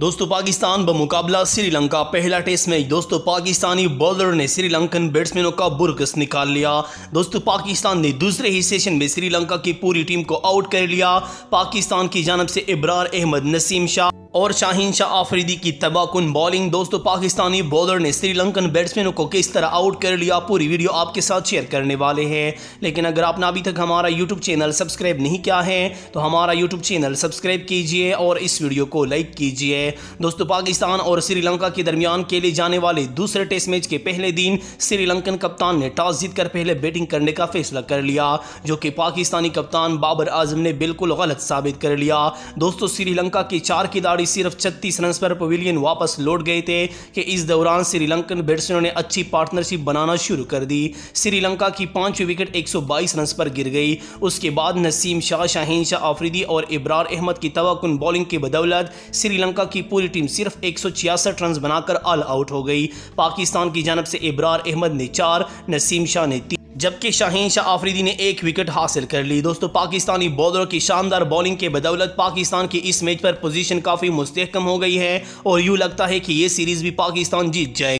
दोस्तों पाकिस्तान बमुकाबला श्रीलंका पहला test match दोस्तों पाकिस्तानी बॉलर ने श्रीलंकन बैट्समैनों का बुरकस निकाल लिया दोस्तों पाकिस्तान ने दूसरे ही सेशन में श्रीलंका की पूरी टीम को आउट कर लिया पाकिस्तान की जानब से इब्रार अहमद नसीम शाह और शाहीन शाह आफरीदी की तबाहकुन बॉलिंग दोस्तों पाकिस्तानी बॉलर ने श्रीलंकन बैट्समैनों को किस तरह आउट कर लिया पूरी वीडियो आपके साथ शेयर करने वाले हैं लेकिन अगर आपने अभी तक हमारा यूट्यूब चैनल सब्सक्राइब नहीं किया है तो हमारा यूट्यूब चैनल सब्सक्राइब कीजिए और इस वीडियो को लाइक कीजिए दोस्तों पाकिस्तान और श्रीलंका के दरमियान खेले जाने वाले दूसरे टेस्ट मैच के पहले दिन श्रीलंकन कप्तान ने टॉस जीतकर पहले बैटिंग करने का फैसला कर लिया जो कि पाकिस्तानी कप्तान बाबर आजम ने बिल्कुल गलत साबित कर लिया दोस्तों श्रीलंका के चार खिलाड़ी खिलाड़ी सिर्फ छत्तीस रन पर पवेलियन वापस लौट गए थे कि इस दौरान श्रीलंकन बैट्समैनों ने अच्छी पार्टनरशिप बनाना शुरू कर दी श्रीलंका की पांचवी विकेट 122 रन पर गिर गई उसके बाद नसीम शाह शाहीन शाह आफरीदी और इब्रार अहमद की तवाकुन बॉलिंग की बदौलत श्रीलंका की पूरी टीम सिर्फ एक रन बनाकर ऑल आउट हो गई पाकिस्तान की जानब से इब्रार अहमद ने चार नसीम शाह ने तीन जबकि शाहीन शाह आफरीदी ने एक विकेट हासिल कर ली दोस्तों पाकिस्तानी बॉलरों की शानदार बॉलिंग के बदौलत पाकिस्तान की इस मैच पर पोजीशन काफ़ी मुस्तकम हो गई है और यूँ लगता है कि ये सीरीज़ भी पाकिस्तान जीत जाएगी